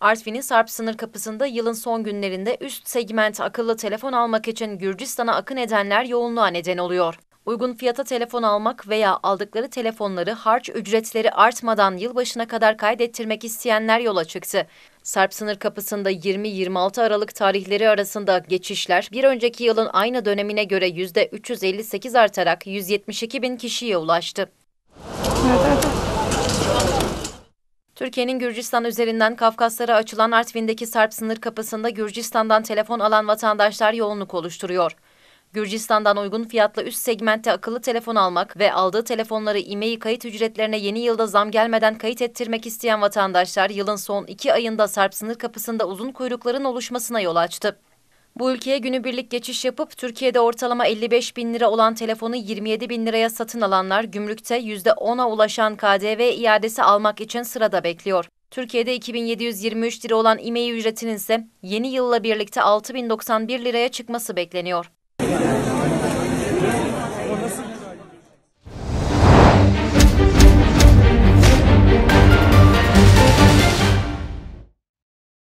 Artvin'in Sarp sınır kapısında yılın son günlerinde üst segment akıllı telefon almak için Gürcistan'a akın edenler yoğunluğa neden oluyor. Uygun fiyata telefon almak veya aldıkları telefonları harç ücretleri artmadan yılbaşına kadar kaydettirmek isteyenler yola çıktı. Sarp sınır kapısında 20-26 Aralık tarihleri arasında geçişler bir önceki yılın aynı dönemine göre %358 artarak 172 bin kişiye ulaştı. Türkiye'nin Gürcistan üzerinden Kafkaslara açılan Artvin'deki Sarp sınır kapısında Gürcistan'dan telefon alan vatandaşlar yoğunluk oluşturuyor. Gürcistan'dan uygun fiyatla üst segmentte akıllı telefon almak ve aldığı telefonları IMEI kayıt ücretlerine yeni yılda zam gelmeden kayıt ettirmek isteyen vatandaşlar yılın son iki ayında Sarp sınır kapısında uzun kuyrukların oluşmasına yol açtı. Bu ülkeye günübirlik geçiş yapıp Türkiye'de ortalama 55 bin lira olan telefonu 27 bin liraya satın alanlar gümrükte %10'a ulaşan KDV iadesi almak için sırada bekliyor. Türkiye'de 2723 lira olan IMEI ücretinin ise yeni yılla birlikte 6091 liraya çıkması bekleniyor.